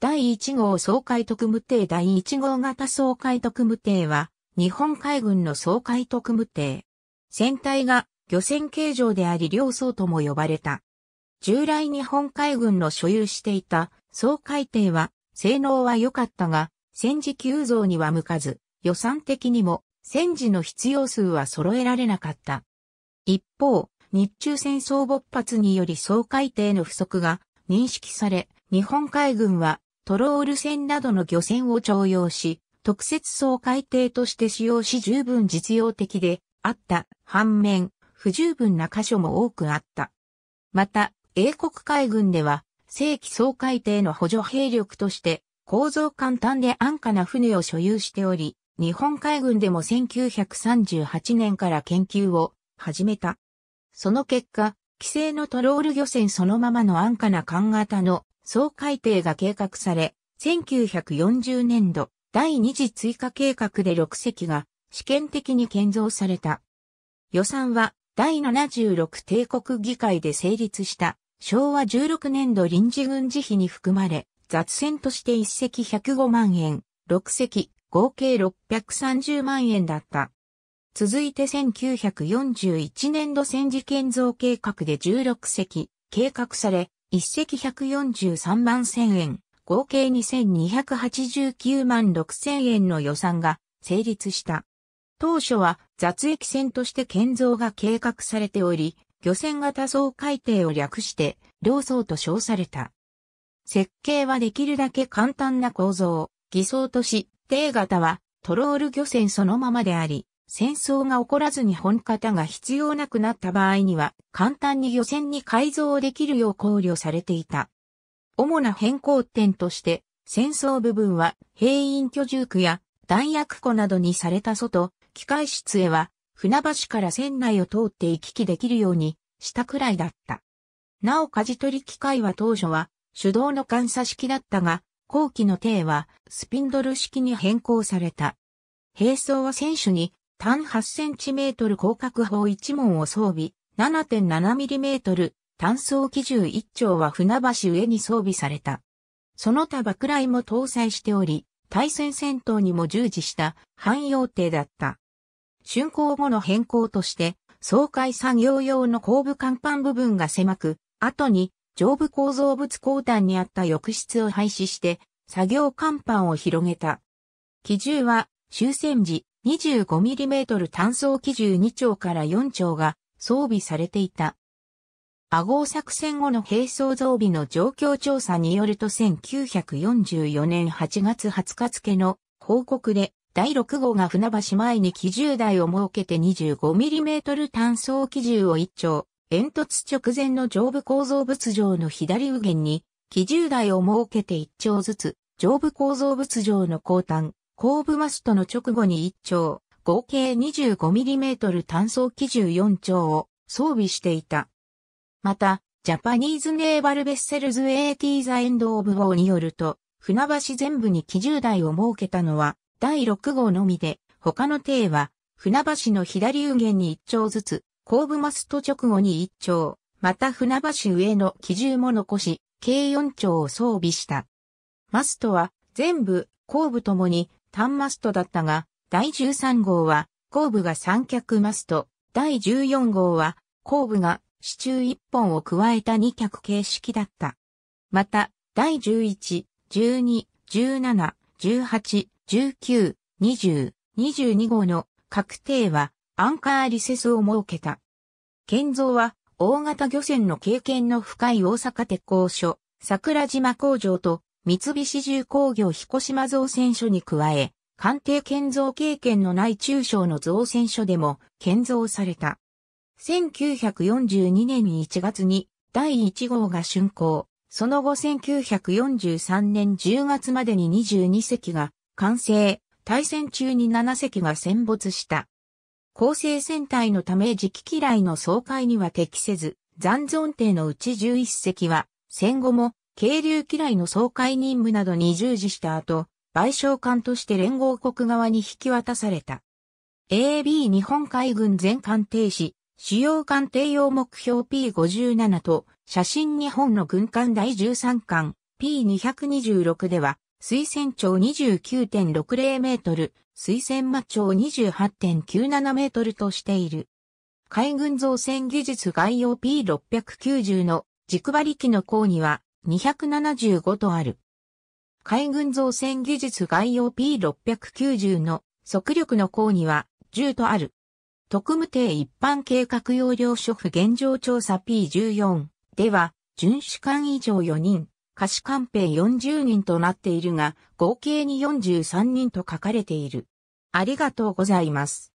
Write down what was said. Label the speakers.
Speaker 1: 第1号総海特務艇第1号型総海特務艇は、日本海軍の総海特務艇。船体が漁船形状であり両層とも呼ばれた。従来日本海軍の所有していた総海艇は、性能は良かったが、戦時急増には向かず、予算的にも戦時の必要数は揃えられなかった。一方、日中戦争勃発により総海艇の不足が認識され、日本海軍はトロール船などの漁船を徴用し、特設総海底として使用し十分実用的であった反面、不十分な箇所も多くあった。また、英国海軍では、正規総海底の補助兵力として、構造簡単で安価な船を所有しており、日本海軍でも1938年から研究を始めた。その結果、規制のトロール漁船そのままの安価な艦型の総改定が計画され、1940年度第二次追加計画で6隻が試験的に建造された。予算は第76帝国議会で成立した昭和16年度臨時軍事費に含まれ、雑船として1隻105万円、6隻合計630万円だった。続いて1941年度戦時建造計画で16隻計画され、一百143万千円、合計2289万6千円の予算が成立した。当初は雑役船として建造が計画されており、漁船型総改海を略して、両層と称された。設計はできるだけ簡単な構造、偽装とし、定型はトロール漁船そのままであり、戦争が起こらずに本型が必要なくなった場合には、簡単に漁船に改造できるよう考慮されていた。主な変更点として、戦争部分は兵員居住区や弾薬庫などにされた外、機械室へは船橋から船内を通って行き来できるようにしたくらいだった。なお舵取り機械は当初は手動の監査式だったが、後期の艇はスピンドル式に変更された。兵装は選手に単8センチメートル広角砲1門を装備、7.7ミリメートル、単装機銃1丁は船橋上に装備された。その他爆雷も搭載しており、対戦戦闘にも従事した汎用艇だった。竣工後の変更として、総海作業用の後部甲板部分が狭く、後に上部構造物交段にあった浴室を廃止して、作業甲板を広げた。機銃は終戦時、25mm 単装機銃2丁から4丁が装備されていた。阿号作戦後の兵装増備の状況調査によると1944年8月20日付の報告で第6号が船橋前に機銃台を設けて 25mm 単装機銃を1丁、煙突直前の上部構造物上の左右舷に機銃台を設けて1丁ずつ、上部構造物上の後端、後部マストの直後に1丁、合計 25mm 単装機銃4丁を装備していた。また、ジャパニーズネーバルベッセルズ AT ザエンドオブウォーによると、船橋全部に機銃台を設けたのは第6号のみで、他の艇は船橋の左右舷に1丁ずつ、後部マスト直後に1丁、また船橋上の機銃も残し、計4丁を装備した。マストは全部後部ともに単マストだったが、第13号は後部が三脚マスト、第14号は後部が支柱1本を加えた二脚形式だった。また、第11、12、17、18、19、20、22号の確定はアンカーリセスを設けた。建造は大型漁船の経験の深い大阪鉄工所、桜島工場と三菱重工業彦島造船所に加え、官邸建造経験のない中小の造船所でも建造された。1942年1月に第1号が竣工。その後1943年10月までに22隻が完成、対戦中に7隻が戦没した。構成戦隊のため時期嫌いの総会には適せず、残存艇のうち11隻は戦後も渓流嫌いの総会任務などに従事した後、賠償艦として連合国側に引き渡された。AB 日本海軍全艦停止、主要艦艇用目標 P57 と、写真日本の軍艦第13艦 P226 では、水船長29.60メートル、水船間長28.97メートルとしている。海軍造船技術概要 P690 の軸張り機の項には、275とある。海軍造船技術概要 P690 の速力の項には10とある。特務艇一般計画要領諸府現状調査 P14 では、巡視艦以上4人、貸し艦兵40人となっているが、合計に43人と書かれている。ありがとうございます。